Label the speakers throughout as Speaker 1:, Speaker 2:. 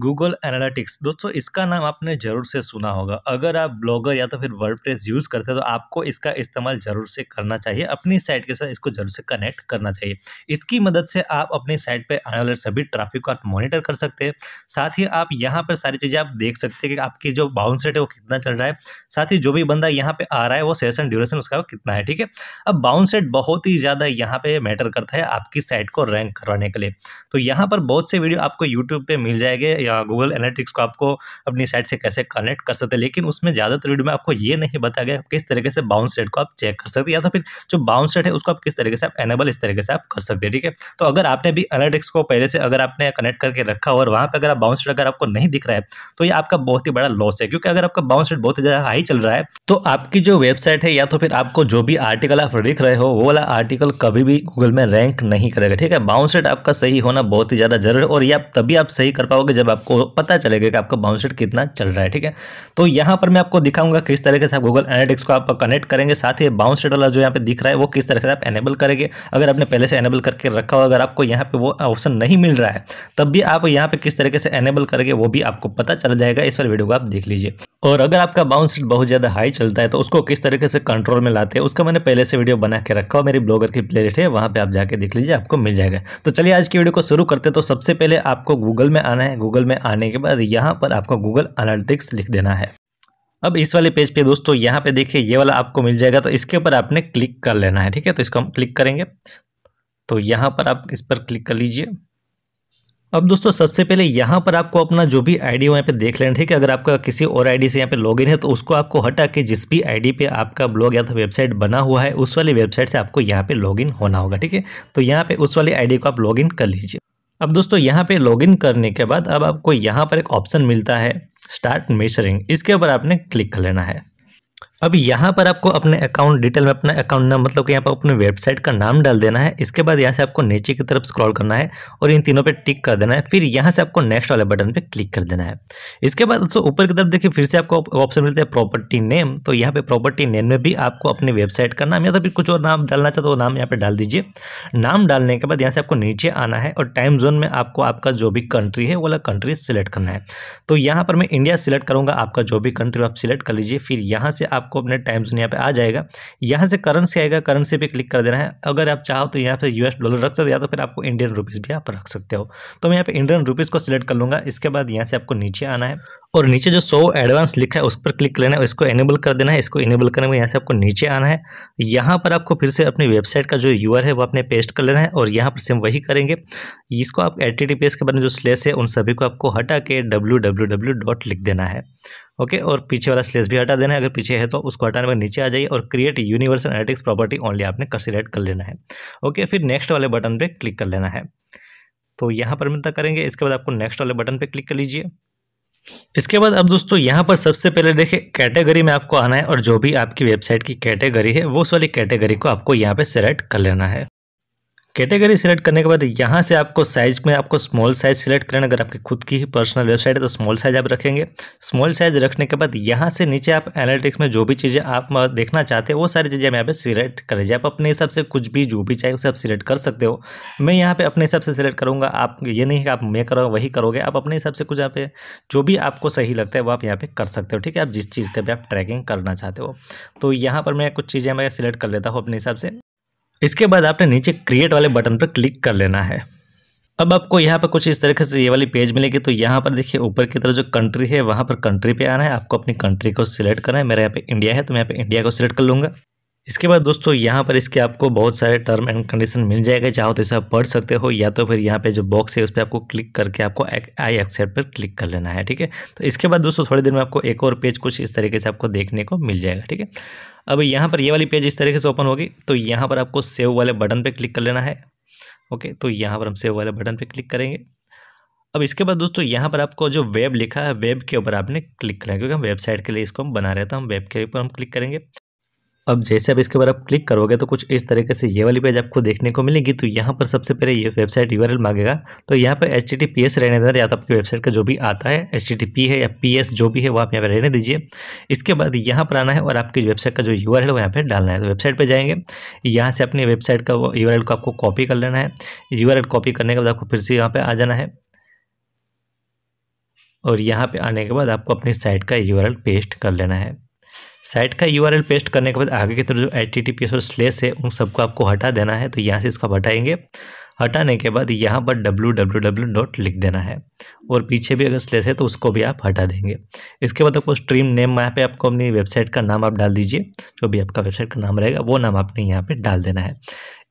Speaker 1: Google analytics दोस्तों इसका नाम आपने ज़रूर से सुना होगा अगर आप ब्लॉगर या तो फिर वर्ड यूज़ करते हैं तो आपको इसका इस्तेमाल ज़रूर से करना चाहिए अपनी साइट के साथ इसको ज़रूर से कनेक्ट करना चाहिए इसकी मदद से आप अपनी साइट पर आने वाले सभी ट्रैफिक को आप मॉनिटर कर सकते हैं साथ ही आप यहाँ पर सारी चीज़ें आप देख सकते हैं कि आपकी जो बाउंस रेट है वो कितना चल रहा है साथ ही जो भी बंदा यहाँ पर आ रहा है वो सेशन ड्यूरेशन उसका कितना है ठीक है अब बाउंस रेट बहुत ही ज़्यादा यहाँ पर मैटर करता है आपकी साइट को रैंक करवाने के लिए तो यहाँ पर बहुत से वीडियो आपको यूट्यूब पर मिल जाएंगे या गूगल एनालिटिक्स को आपको अपनी साइट से कैसे कनेक्ट कर सकते हैं लेकिन उसमें ज़्यादातर वीडियो में आपको ये नहीं बताया गया किस तरीके से बाउंस रेट को आप चेक कर सकते हैं या तो फिर जो बाउंस रेट है उसको आप किस तरीके से आप एनेबल इस तरीके से आप कर सकते हैं ठीक है तो अगर आपने भी एनालिटिक्स को पहले से अगर आपने कनेक्ट करके रखा और वहाँ पर अगर आप बाउंस रेट अगर आपको नहीं दिख रहा है तो ये आपका बहुत ही बड़ा लॉस है क्योंकि अगर आपका बाउंस रेट बहुत ज़्यादा हाई चल रहा है तो आपकी जो वेबसाइट है या तो फिर आपको जो भी आर्टिकल आप लिख रहे हो वो वाला आर्टिकल कभी भी गूगल में रैंक नहीं करेगा ठीक है बाउंस रेट आपका सही होना बहुत ही ज़्यादा जरूरी है और ये आप तभी आप सही कर पाओगे जब आपको पता चलेगा कि आपका बाउंस रेट कितना चल रहा है ठीक है तो यहाँ पर मैं आपको दिखाऊंगा किस तरीके से आप गूगल एनालिटिक्स को आप कनेक्ट करेंगे साथ ही बाउंस रेट वाला जो यहाँ पे दिख रहा है वो किस तरीके से आप एनेबल करेंगे अगर आपने पहले से एनेबल करके रखा हो अगर आपको यहाँ पर वो ऑप्शन नहीं मिल रहा है तब भी आप यहाँ पर किस तरीके से एनेबल करेंगे वो भी आपको पता चल जाएगा इस वाले वीडियो को आप देख लीजिए और अगर आपका बाउंस रेट बहुत ज़्यादा हाई चलता है तो उसको किस तरीके से कंट्रोल में लाते हैं उसका मैंने पहले से वीडियो बना के रखा हो मेरी ब्लॉगर की प्ले है वहाँ पर आप जाके देख लीजिए आपको मिल जाएगा तो चलिए आज की वीडियो को शुरू करते हैं तो सबसे पहले आपको गूगल में आना है गूगल गूगल में आने के बाद यहाँ पर आपको गूगल अनालिटिक्स लिख देना है अब इस वाले पेज पे दोस्तों यहाँ पे देखिए ये वाला आपको मिल जाएगा तो इसके ऊपर आपने क्लिक कर लेना है ठीक है तो इसको हम क्लिक करेंगे तो यहाँ पर आप इस पर क्लिक कर लीजिए अब दोस्तों सबसे पहले यहाँ पर आपको अपना जो भी आईडी डी वहाँ पर देख लेना ठीक है अगर आपका किसी और आईडी से यहाँ पे लॉगिन है तो उसको आपको हटा के जिस भी आईडी पे आपका ब्लॉग या तो वेबसाइट बना हुआ है उस वाली वेबसाइट से आपको यहाँ पे लॉगिन होना होगा ठीक है तो यहाँ पे उस वाली आईडी को आप लॉगिन कर लीजिए अब दोस्तों यहाँ पे लॉगिन करने के बाद अब आपको यहाँ पर एक ऑप्शन मिलता है स्टार्ट मेजरिंग इसके ऊपर आपने क्लिक कर लेना है अब यहाँ पर आपको अपने अकाउंट डिटेल में अपना अकाउंट नाम मतलब कि यहाँ पर अपने वेबसाइट का नाम डाल देना है इसके बाद यहाँ से आपको नीचे की तरफ स्क्रॉल करना है और इन तीनों पे टिक कर देना है फिर यहाँ से आपको नेक्स्ट वाले बटन पे क्लिक कर देना है इसके बाद दोस्तों ऊपर की तरफ देखिए फिर से आपको ऑप्शन मिलता है प्रॉपर्टी नेम तो यहाँ पर प्रॉपर्टी नेम में भी आपको अपनी वेबसाइट का नाम या तो फिर कुछ और नाम डालना चाहते हो तो नाम यहाँ पर डाल दीजिए नाम डालने के बाद यहाँ से आपको नीचे आना है और टाइम जोन में आपको आपका जो भी कंट्री है वाला कंट्री सिलेक्ट करना है तो यहाँ पर मैं इंडिया सिलेक्ट करूँगा आपका जो भी कंट्री आप सिलेक्ट कर लीजिए फिर यहाँ से आप आपको अपने टाइम जोन यहाँ पे आ जाएगा यहाँ से करेंसी आएगा करेंसी पे क्लिक कर देना है अगर आप चाहो तो यहाँ पे यूएस डॉलर रख सकते हो या तो फिर आपको इंडियन रुपीज़ भी आप रख सकते हो तो मैं यहाँ पे इंडियन रुपीज़ को सिलेक्ट कर लूँगा इसके बाद यहाँ से आपको नीचे आना है और नीचे जो सो एडवांस लिखा है उस पर क्लिक लेना है इसको इनेबल कर देना है इसको इनेबल करने में यहाँ से आपको नीचे आना है यहाँ पर आपको फिर से अपनी वेबसाइट का जो यू है वो आपने पेस्ट कर लेना है और यहाँ पर सेम वही करेंगे इसको आप एच के बारे में जो स्लेस है उन सभी को आपको हटा के डब्ल्यू लिख देना है ओके और पीछे वाला स्लेस भी हटा देना है अगर पीछे है तो उसको हटाने पर नीचे आ जाइए और create universal analytics property only आपने सिलेक्ट कर लेना है ओके फिर नेक्स्ट वाले बटन पर क्लिक कर लेना है तो यहाँ पर मिलता करेंगे इसके बाद आपको नेक्स्ट वाले बटन पर क्लिक कर लीजिए इसके बाद अब दोस्तों यहाँ पर सबसे पहले देखिए कैटेगरी में आपको आना है और जो भी आपकी वेबसाइट की कैटेगरी है वो उस वाली कैटेगरी को आपको यहाँ पे सेलेक्ट कर लेना है कैटेगरी सिलेक्ट करने के बाद यहाँ से आपको साइज में आपको स्मॉल साइज सिलेक्ट करना अगर आपकी खुद की ही पर्सनल वेबसाइट है तो स्मॉल साइज आप रखेंगे स्मॉल साइज रखने के बाद यहाँ से नीचे आप एनालिटिक्स में जो भी चीज़ें आप देखना चाहते हैं वो सारी चीज़ें हम यहाँ पे सिलेक्ट लीजिए आप अपने हिसाब से कुछ भी जो भी चाहिए उसे आप सिलेक्ट कर सकते हो मैं यहाँ पर अपने हिसाब से सिलेक्ट करूँगा आप ये नहीं कि आप मैं करो वही करोगे आप अपने हिसाब से कुछ यहाँ पे जो भी आपको सही लगता है वो आप यहाँ पर कर सकते हो ठीक है आप जिस चीज़ का भी आप ट्रैकिंग करना चाहते हो तो यहाँ पर मैं कुछ चीज़ें मैं सिलेक्ट कर लेता हूँ अपने हिसाब से इसके बाद आपने नीचे क्रिएट वाले बटन पर क्लिक कर लेना है अब आपको यहाँ पर कुछ इस तरीके से ये वाली पेज मिलेगी तो यहाँ पर देखिए ऊपर की तरफ जो कंट्री है वहाँ पर कंट्री पे आना है आपको अपनी कंट्री को सिलेक्ट करना है मेरा यहाँ पे इंडिया है तो मैं यहाँ पे इंडिया को सिलेक्ट कर लूँगा इसके बाद दोस्तों यहाँ पर इसके आपको बहुत सारे टर्म एंड कंडीशन मिल जाएगा चाहो तो इसे आप पढ़ सकते हो या तो फिर यहाँ पे जो बॉक्स है उस पर आपको क्लिक करके आपको आई एक्सेप्ट पर क्लिक कर लेना है ठीक है तो इसके बाद दोस्तों थोड़ी देर में आपको एक और पेज कुछ इस तरीके से आपको देखने को मिल जाएगा ठीक है अब यहाँ पर ये वाली पेज इस तरीके से ओपन होगी तो यहाँ पर आपको सेव वाले बटन पर क्लिक कर लेना है ओके तो यहाँ पर हम सेव वाले बटन पर क्लिक करेंगे अब इसके बाद दोस्तों यहाँ पर आपको जो वेब लिखा है वेब के ऊपर आपने क्लिक करना है क्योंकि हम वेबसाइट के लिए इसको हम बना रहे थे तो हम वेब के ऊपर हम क्लिक करेंगे अब जैसे आप इसके ऊपर आप क्लिक करोगे तो कुछ इस तरीके से ये वाली पेज आपको देखने को मिलेगी तो यहाँ पर सबसे पहले ये वेबसाइट यू मांगेगा तो यहाँ पर एच टी पी एस रहने देना या तो आपकी वेबसाइट का जो भी आता है एच टी पी है या पी एस जो भी है वो आप यहाँ पर रहने दीजिए इसके बाद यहाँ पर आना है और आपकी वेबसाइट का जो यू आर है वो यहाँ पर डालना है तो वेबसाइट पर जाएंगे यहाँ से अपनी वेबसाइट का वो यू आर को आपको कॉपी कर लेना है यू आर कॉपी करने के बाद आपको फिर से यहाँ पर आ जाना है और यहाँ पर आने के बाद आपको अपनी साइट का यू पेस्ट कर लेना है साइट का यू पेस्ट करने के बाद आगे की तरफ जो एच टी और स्लेस है उन सबको आपको हटा देना है तो यहाँ से इसको हटाएंगे हटाने के बाद यहाँ पर डब्ल्यू डब्ल्यू डब्ल्यू डॉट लिख देना है और पीछे भी अगर स्लेस है तो उसको भी आप हटा देंगे इसके बाद आपको स्ट्रीम नेम यहाँ पे आपको अपनी वेबसाइट का नाम आप डाल दीजिए जो भी आपका वेबसाइट का नाम रहेगा वो नाम आपने यहाँ पे डाल देना है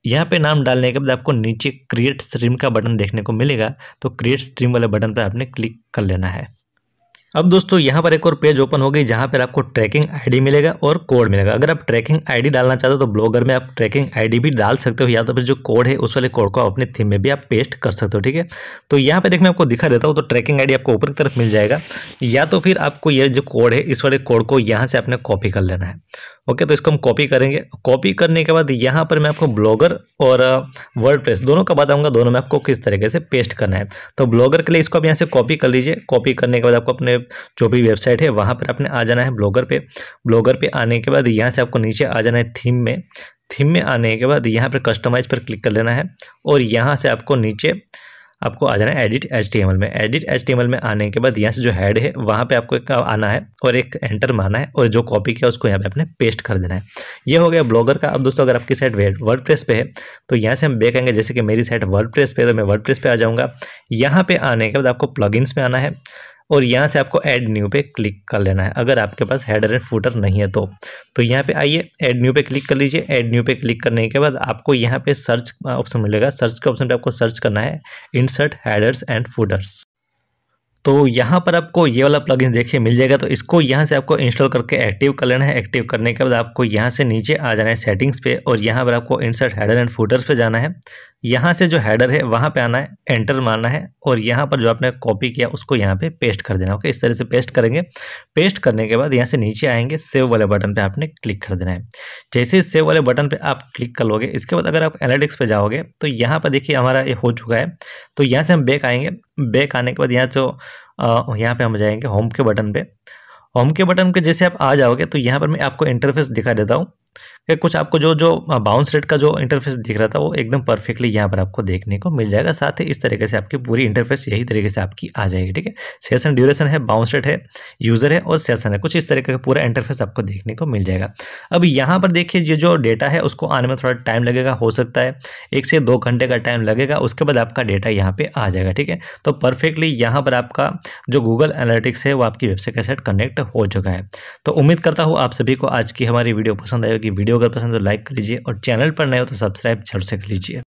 Speaker 1: यहाँ पे नाम डालने के बाद आपको नीचे क्रिएट स्ट्रीम का बटन देखने को मिलेगा तो क्रिएट स्ट्रीम वाले बटन पर आपने क्लिक कर लेना है अब दोस्तों यहाँ पर एक और पेज ओपन हो गई जहाँ पर आपको ट्रैकिंग आईडी मिलेगा और कोड मिलेगा अगर आप ट्रैकिंग आईडी डालना चाहते हो तो ब्लॉगर में आप ट्रैकिंग आईडी भी डाल सकते हो या तो फिर जो कोड है उस वाले कोड को अपने थीम में भी आप पेस्ट कर सकते हो ठीक है तो यहाँ पर देख मैं आपको दिखा देता हूँ तो ट्रैकिंग आई आपको ऊपर की तरफ मिल जाएगा या तो फिर आपको ये जो कोड है इस वाले कोड को यहाँ से आपने कॉपी कर लेना है ओके तो इसको हम कॉपी करेंगे कॉपी करने के बाद यहाँ पर मैं आपको ब्लॉगर और वर्ड प्रेस दोनों का बताऊंगा दोनों में आपको किस तरीके से पेस्ट करना है तो ब्लॉगर के लिए इसको आप यहाँ से कॉपी कर लीजिए कॉपी करने के बाद आपको अपने जो भी वेबसाइट है वहाँ पर आपने आ जाना है ब्लॉगर पर ब्लॉगर पर आने के बाद यहाँ से आपको नीचे आ जाना है थीम में थीम में आने के बाद यहाँ पर कस्टमाइज पर क्लिक कर लेना है और यहाँ से आपको नीचे आपको आ जाना है एडिट एच में एडिट एच में आने के बाद यहाँ से जो हैड है वहाँ पे आपको एक आना है और एक एंटर मारना है और जो कॉपी किया उसको यहाँ पे आपने पेस्ट कर देना है ये हो गया ब्लॉगर का अब दोस्तों अगर आपकी साइट वर्ड प्रेस पे है तो यहाँ से हम बे कहेंगे जैसे कि मेरी साइट वर्ड प्रेस पे है तो मैं वर्ड प्रेस पे आ जाऊँगा यहाँ पे आने के बाद आपको प्लगइन्स में आना है और यहाँ से आपको ऐड न्यू पे क्लिक कर लेना है अगर आपके पास हेडर एंड फूटर नहीं है तो तो यहाँ पे आइए ऐड न्यू पे क्लिक कर लीजिए ऐड न्यू पे क्लिक करने के बाद आपको यहाँ पे सर्च ऑप्शन मिलेगा सर्च के ऑप्शन पे आपको सर्च करना है इंसर्ट हेडर्स एंड फूटर्स तो यहाँ पर आपको ये वाला इन देखिए मिल जाएगा तो इसको यहाँ से आपको इंस्टॉल करके एक्टिव कर लेना है एक्टिव करने के बाद आपको यहाँ से नीचे आ जाना है सेटिंग्स पे और यहाँ पर आपको इंसर्ट हेडर एंड फूटर्स पे जाना है यहाँ से जो हैडर है वहाँ पे आना है एंटर मारना है और यहाँ पर जो आपने कॉपी किया उसको यहाँ पे पेस्ट कर देना ओके इस तरह से पेस्ट करेंगे पेस्ट करने के बाद यहाँ से नीचे आएंगे सेव वाले बटन पे आपने क्लिक कर देना है जैसे ही सेव वाले बटन पे आप क्लिक कर लोगे इसके बाद अगर आप एनालिटिक्स पे जाओगे तो यहाँ पर देखिए हमारा ये हो चुका है तो यहाँ से हम बैक आएंगे बैक आने के बाद यहाँ जो यहाँ पर हम जाएंगे होम के बटन पर होम के बटन पर जैसे आप आ जाओगे तो यहाँ पर मैं आपको इंटरफेस दिखा देता हूँ फिर कुछ आपको जो जो बाउंस रेट का जो इंटरफेस दिख रहा था वो एकदम परफेक्टली यहाँ पर आपको देखने को मिल जाएगा साथ ही इस तरीके से आपकी पूरी इंटरफेस यही तरीके से आपकी आ जाएगी ठीक है सेशन ड्यूरेशन है बाउंस रेट है यूज़र है और सेशन है कुछ इस तरीके का पूरा इंटरफेस आपको देखने को मिल जाएगा अब यहाँ पर देखिए ये जो डेटा है उसको आने में थोड़ा टाइम लगेगा हो सकता है एक से दो घंटे का टाइम लगेगा उसके बाद आपका डेटा यहाँ पर आ जाएगा ठीक है तो परफेक्टली यहाँ पर आपका जो गूगल एनालिटिक्स है वो आपकी वेबसाइट के साथ कनेक्ट हो चुका है तो उम्मीद करता हूँ आप सभी को आज की हमारी वीडियो पसंद आएगी वीडियो वीडियो अगर पसंद तो लाइक कर लीजिए और चैनल पर नए हो तो सब्सक्राइब जरूर से कर लीजिए